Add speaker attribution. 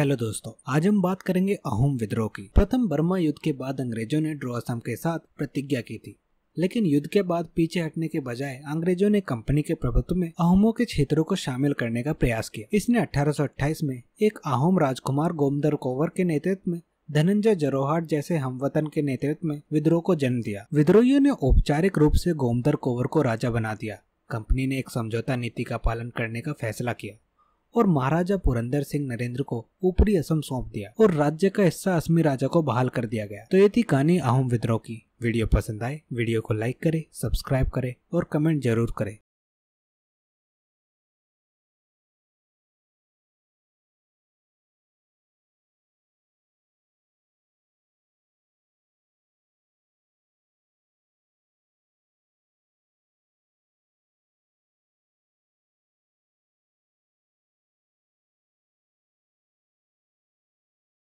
Speaker 1: hello दोस्तों आज हम बात करेंगे अहोम विद्रोह की प्रथम बर्मा युद्ध के बाद अंग्रेजों ने ड्रो असम के साथ प्रतिज्ञा की थी लेकिन युद्ध के बाद पीछे हटने के बजाय अंग्रेजों ने कंपनी के प्रभुत्व में अहोमों के क्षेत्रों को शामिल करने का प्रयास किया इसने 1828 में एक अहोम राजकुमार गोमदर कोवर के नेतृत्व में धनंजय जरोहाट जैसे हमवतन के नेतृत्व में विद्रोह को जन्म दिया विद्रोहियों ने औपचारिक रूप से गोमदर कोवर को राजा बना दिया कंपनी ने एक समझौता नीति का पालन करने का फैसला किया और महाराजा पुरंदर सिंह नरेंद्र को ऊपरी असम सौंप दिया और राज्य का हिस्सा असमी राजा को बहाल कर दिया गया तो ये थी कहानी अहम विद्रोह
Speaker 2: की वीडियो पसंद आए वीडियो को लाइक
Speaker 3: करे सब्सक्राइब करे
Speaker 2: और कमेंट जरूर करे